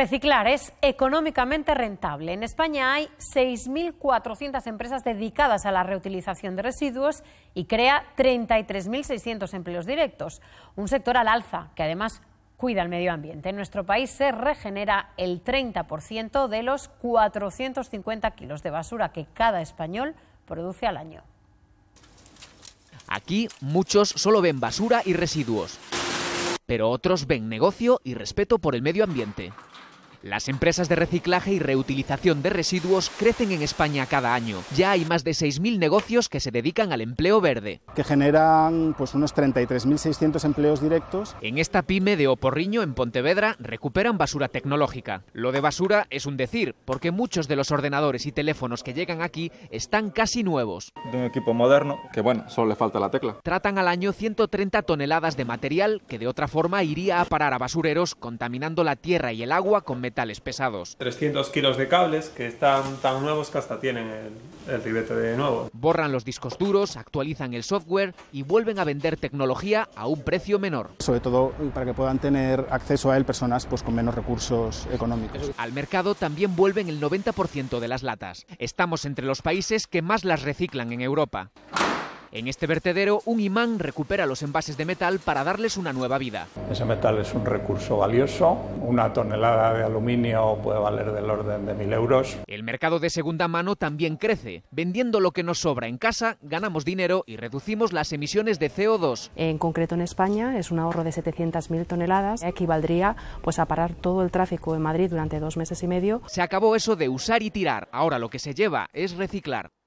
Reciclar es económicamente rentable. En España hay 6.400 empresas dedicadas a la reutilización de residuos y crea 33.600 empleos directos. Un sector al alza que además cuida el medio ambiente. En nuestro país se regenera el 30% de los 450 kilos de basura que cada español produce al año. Aquí muchos solo ven basura y residuos, pero otros ven negocio y respeto por el medio ambiente. Las empresas de reciclaje y reutilización de residuos crecen en España cada año. Ya hay más de 6.000 negocios que se dedican al empleo verde. Que generan pues, unos 33.600 empleos directos. En esta pyme de Oporriño, en Pontevedra, recuperan basura tecnológica. Lo de basura es un decir, porque muchos de los ordenadores y teléfonos que llegan aquí están casi nuevos. De un equipo moderno, que bueno, solo le falta la tecla. Tratan al año 130 toneladas de material que de otra forma iría a parar a basureros contaminando la tierra y el agua con pesados. 300 kilos de cables que están tan nuevos que hasta tienen el, ribete de nuevo. Borran los discos duros, actualizan el software y vuelven a vender tecnología a un precio menor. Sobre todo para que puedan tener acceso a él personas pues, con menos recursos económicos. Al mercado también vuelven el 90% de las latas. Estamos entre los países que más las reciclan en Europa. En este vertedero, un imán recupera los envases de metal para darles una nueva vida. Ese metal es un recurso valioso. Una tonelada de aluminio puede valer del orden de mil euros. El mercado de segunda mano también crece. Vendiendo lo que nos sobra en casa, ganamos dinero y reducimos las emisiones de CO2. En concreto en España es un ahorro de 700.000 toneladas. Equivaldría pues, a parar todo el tráfico en Madrid durante dos meses y medio. Se acabó eso de usar y tirar. Ahora lo que se lleva es reciclar.